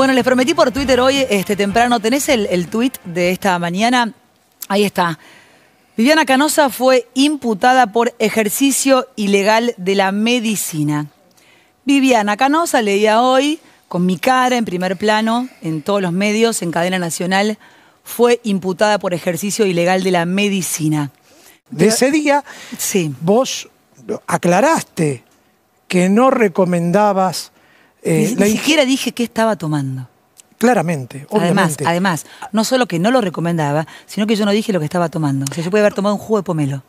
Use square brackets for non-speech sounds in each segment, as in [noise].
Bueno, les prometí por Twitter hoy, este temprano, tenés el, el tweet de esta mañana. Ahí está. Viviana Canosa fue imputada por ejercicio ilegal de la medicina. Viviana Canosa leía hoy, con mi cara en primer plano, en todos los medios, en cadena nacional, fue imputada por ejercicio ilegal de la medicina. De ese día, sí. vos aclaraste que no recomendabas ni, eh, siquiera dije qué estaba tomando. Claramente, Además, además, no solo que no lo recomendaba, sino que yo no dije lo que estaba tomando. O sea, yo pude haber tomado un jugo de pomelo.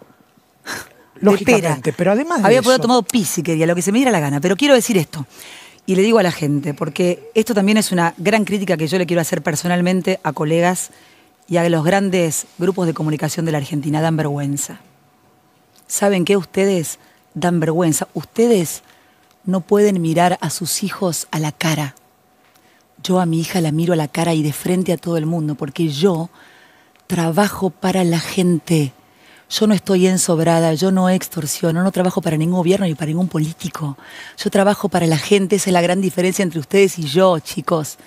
[laughs] Lógicamente, pero además Había podido tomado pis si quería, lo que se me diera la gana. Pero quiero decir esto, y le digo a la gente, porque esto también es una gran crítica que yo le quiero hacer personalmente a colegas y a los grandes grupos de comunicación de la Argentina. Dan vergüenza. ¿Saben qué? Ustedes dan vergüenza. Ustedes no pueden mirar a sus hijos a la cara. Yo a mi hija la miro a la cara y de frente a todo el mundo, porque yo trabajo para la gente. Yo no estoy ensobrada, yo no extorsiono, no trabajo para ningún gobierno ni para ningún político. Yo trabajo para la gente, esa es la gran diferencia entre ustedes y yo, chicos.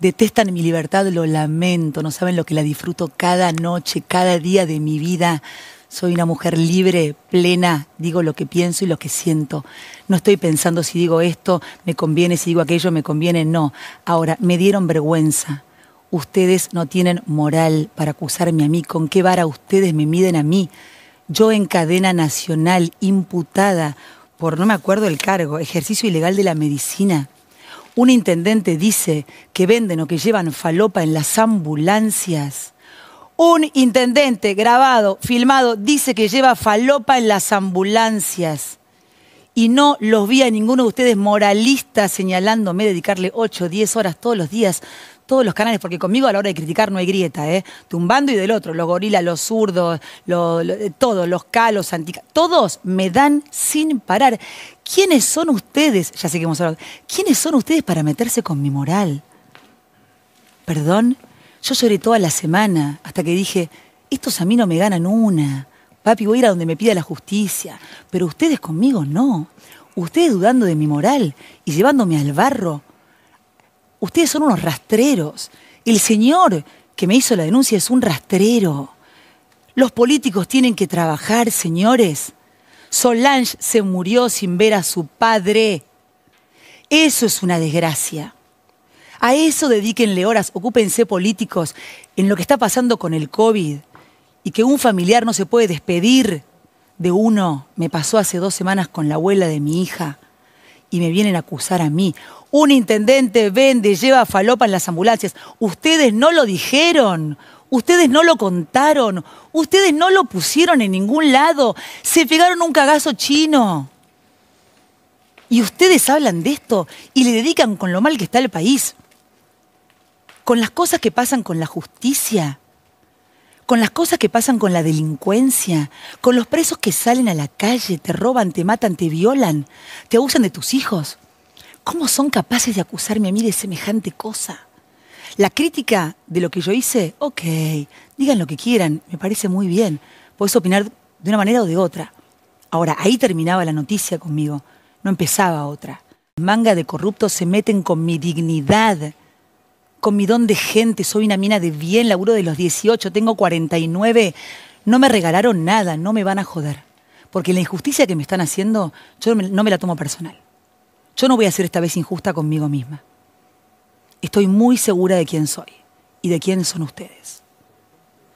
Detestan mi libertad, lo lamento, no saben lo que la disfruto cada noche, cada día de mi vida soy una mujer libre, plena, digo lo que pienso y lo que siento. No estoy pensando si digo esto, me conviene, si digo aquello, me conviene, no. Ahora, me dieron vergüenza. Ustedes no tienen moral para acusarme a mí. ¿Con qué vara ustedes me miden a mí? Yo en cadena nacional, imputada por, no me acuerdo el cargo, ejercicio ilegal de la medicina. Un intendente dice que venden o que llevan falopa en las ambulancias. Un intendente grabado, filmado, dice que lleva falopa en las ambulancias. Y no los vi a ninguno de ustedes moralistas señalándome dedicarle 8, 10 horas todos los días, todos los canales, porque conmigo a la hora de criticar no hay grieta, ¿eh? Tumbando y del otro, los gorilas, los zurdos, eh, todos, los calos, todos me dan sin parar. ¿Quiénes son ustedes? Ya sé que hemos hablado. ¿Quiénes son ustedes para meterse con mi moral? ¿Perdón? Yo lloré toda la semana hasta que dije, estos a mí no me ganan una. Papi, voy a ir a donde me pida la justicia. Pero ustedes conmigo no. Ustedes dudando de mi moral y llevándome al barro. Ustedes son unos rastreros. El señor que me hizo la denuncia es un rastrero. Los políticos tienen que trabajar, señores. Solange se murió sin ver a su padre. Eso es una desgracia. A eso dedíquenle horas, ocúpense políticos en lo que está pasando con el COVID y que un familiar no se puede despedir de uno. Me pasó hace dos semanas con la abuela de mi hija y me vienen a acusar a mí. Un intendente vende, lleva falopa en las ambulancias. Ustedes no lo dijeron. Ustedes no lo contaron. Ustedes no lo pusieron en ningún lado. Se pegaron un cagazo chino. Y ustedes hablan de esto y le dedican con lo mal que está el país con las cosas que pasan con la justicia, con las cosas que pasan con la delincuencia, con los presos que salen a la calle, te roban, te matan, te violan, te abusan de tus hijos. ¿Cómo son capaces de acusarme a mí de semejante cosa? La crítica de lo que yo hice, ok, digan lo que quieran, me parece muy bien. Puedes opinar de una manera o de otra. Ahora, ahí terminaba la noticia conmigo, no empezaba otra. Manga de corruptos se meten con mi dignidad. Con mi don de gente, soy una mina de bien, laburo de los 18, tengo 49, no me regalaron nada, no me van a joder. Porque la injusticia que me están haciendo, yo no me la tomo personal. Yo no voy a ser esta vez injusta conmigo misma. Estoy muy segura de quién soy y de quiénes son ustedes.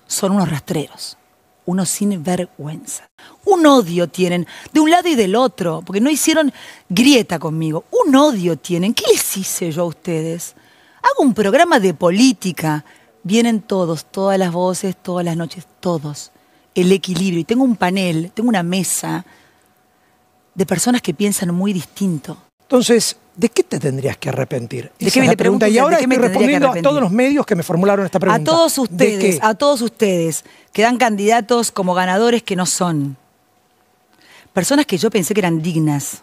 Son unos rastreros, unos sin vergüenza. Un odio tienen de un lado y del otro, porque no hicieron grieta conmigo. Un odio tienen. ¿Qué les hice yo a ustedes? hago un programa de política. Vienen todos, todas las voces, todas las noches, todos. El equilibrio. Y tengo un panel, tengo una mesa de personas que piensan muy distinto. Entonces, ¿de qué te tendrías que arrepentir? ¿De qué Y ahora estoy respondiendo a todos los medios que me formularon esta pregunta. A todos ustedes, a todos ustedes que dan candidatos como ganadores que no son. Personas que yo pensé que eran dignas,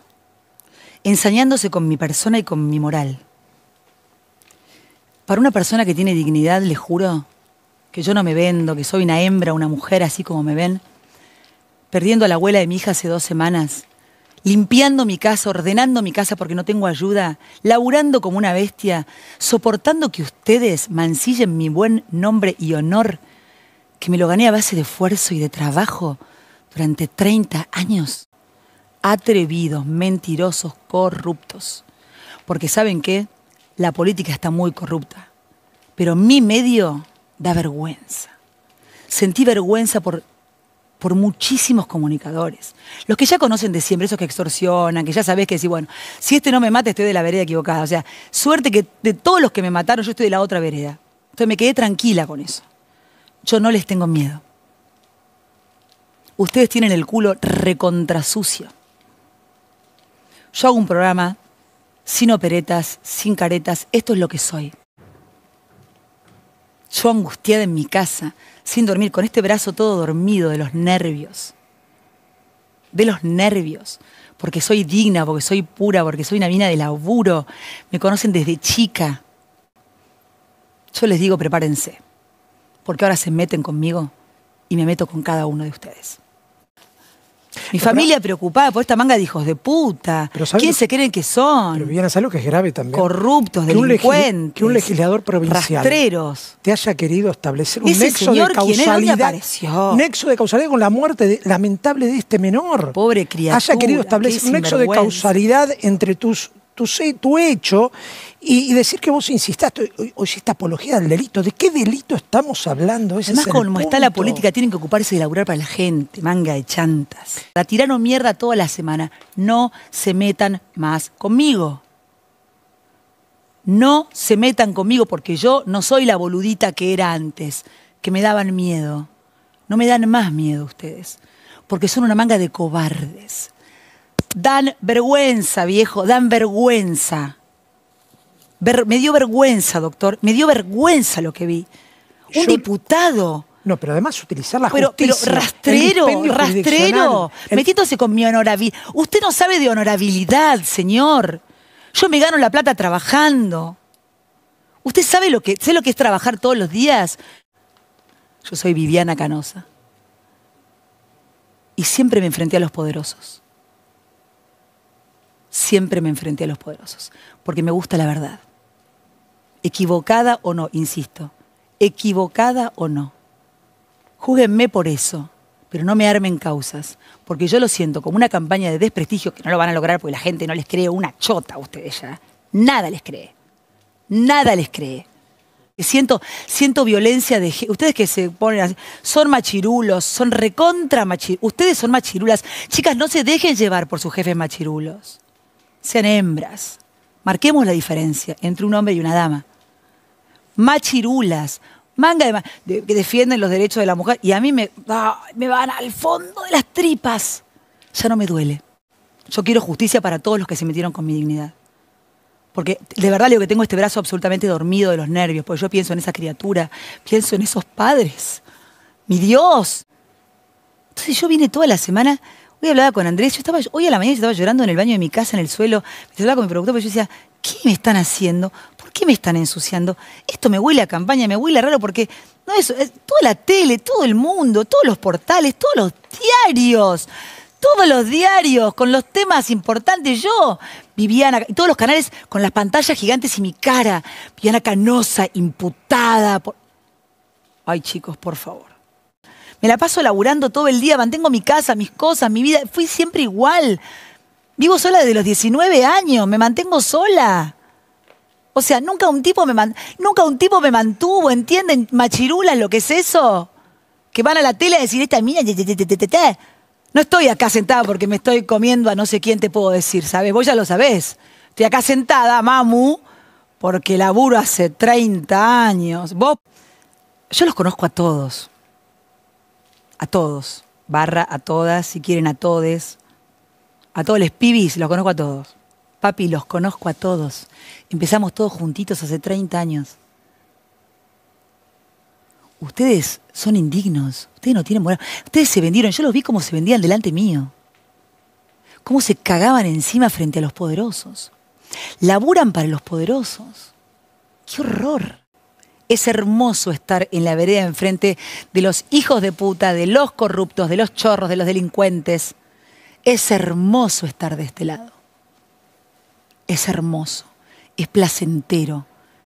ensañándose con mi persona y con mi moral. Para una persona que tiene dignidad, les juro que yo no me vendo, que soy una hembra, una mujer así como me ven, perdiendo a la abuela de mi hija hace dos semanas, limpiando mi casa, ordenando mi casa porque no tengo ayuda, laburando como una bestia, soportando que ustedes mancillen mi buen nombre y honor, que me lo gané a base de esfuerzo y de trabajo durante 30 años. Atrevidos, mentirosos, corruptos. Porque ¿saben qué? la política está muy corrupta, pero mi medio da vergüenza. Sentí vergüenza por, por muchísimos comunicadores. Los que ya conocen de siempre, esos que extorsionan, que ya sabés que decís, bueno, si este no me mata, estoy de la vereda equivocada. O sea, suerte que de todos los que me mataron, yo estoy de la otra vereda. Entonces me quedé tranquila con eso. Yo no les tengo miedo. Ustedes tienen el culo recontrasucio. Yo hago un programa sin operetas, sin caretas, esto es lo que soy. Yo angustiada en mi casa, sin dormir, con este brazo todo dormido de los nervios. De los nervios. Porque soy digna, porque soy pura, porque soy una mina de laburo. Me conocen desde chica. Yo les digo, prepárense. Porque ahora se meten conmigo y me meto con cada uno de ustedes. Mi familia preocupada por esta manga de hijos de puta. ¿Quién se creen que son? Pero Viviana, ¿sabes lo que es grave también? Corruptos, que delincuentes. Un que un legislador provincial te haya querido establecer un nexo de causalidad. Nexo de causalidad con la muerte lamentable de este menor. Pobre criatura. Haya querido establecer un nexo de causalidad entre tus tu, hecho y, decir que vos insistaste, hoy, esta apología del delito, ¿de qué delito estamos hablando? Ese Además, como está la política, tienen que ocuparse de laburar para la gente, manga de chantas. La tiraron mierda toda la semana, no se metan más conmigo. No se metan conmigo porque yo no soy la boludita que era antes, que me daban miedo. No me dan más miedo ustedes, porque son una manga de cobardes. Dan vergüenza, viejo, dan vergüenza. me dio vergüenza, doctor, me dio vergüenza lo que vi. Un diputado. No, pero además utilizar la pero, justicia. Pero rastrero, rastrero, metiéndose con mi honorabilidad. Usted no sabe de honorabilidad, señor. Yo me gano la plata trabajando. Usted sabe lo que, sé lo que es trabajar todos los días. Yo soy Viviana Canosa. Y siempre me enfrenté a los poderosos siempre me enfrenté a los poderosos, porque me gusta la verdad. Equivocada o no, insisto, equivocada o no. Júguenme por eso, pero no me armen causas, porque yo lo siento como una campaña de desprestigio que no lo van a lograr porque la gente no les cree una chota a ustedes ya. Nada les cree. Nada les cree. Siento, siento violencia de... Ustedes que se ponen así, son machirulos, son recontra machirulos. Ustedes son machirulas. Chicas, no se dejen llevar por sus jefes machirulos sean hembras. Marquemos la diferencia entre un hombre y una dama. Machirulas, manga de, que defienden los derechos de la mujer y a mí ah, me, van al fondo de las tripas. Ya no me duele. Yo quiero justicia para todos los que se metieron con mi dignidad. Porque de verdad lo que tengo este brazo absolutamente dormido de los nervios, porque yo pienso en esa criatura, pienso en esos padres. Mi Dios. Entonces yo vine toda la semana Hoy hablaba con Andrés, yo estaba, hoy a la mañana yo estaba llorando en el baño de mi casa, en el suelo, me hablaba con mi productor, pero yo decía, ¿qué me están haciendo? ¿Por qué me están ensuciando? Esto me huele a campaña, me huele a raro porque no toda la tele, todo el mundo, todos los portales, todos los diarios, todos los diarios con los temas importantes. Yo, Viviana, y todos los canales con las pantallas gigantes y mi cara, Viviana Canosa, imputada. Ay, chicos, por favor. Me la paso laburando todo el día, mantengo mi casa, mis cosas, mi vida. Fui siempre igual. Vivo sola desde los 19 años, me mantengo sola. O sea, nunca un tipo me, nunca un tipo me mantuvo, ¿entienden? Machirulas, lo que es eso. Que van a la tele a decir, esta mía, no estoy acá sentada porque me estoy comiendo a no sé quién te puedo decir, ¿sabes? Vos ya lo sabés. Estoy acá sentada, mamu, porque laburo hace 30 años. Vos, yo los conozco a todos a todos, barra a todas, si quieren a todes, a todos los pibis, los conozco a todos. Papi, los conozco a todos. Empezamos todos juntitos hace 30 años. Ustedes son indignos, ustedes no tienen moral. Ustedes se vendieron, yo los vi como se vendían delante mío. Cómo se cagaban encima frente a los poderosos. Laburan para los poderosos. ¡Qué horror! es hermoso estar en la vereda enfrente de los hijos de puta, de los corruptos, de los chorros, de los delincuentes. Es hermoso estar de este lado. Es hermoso, es placentero,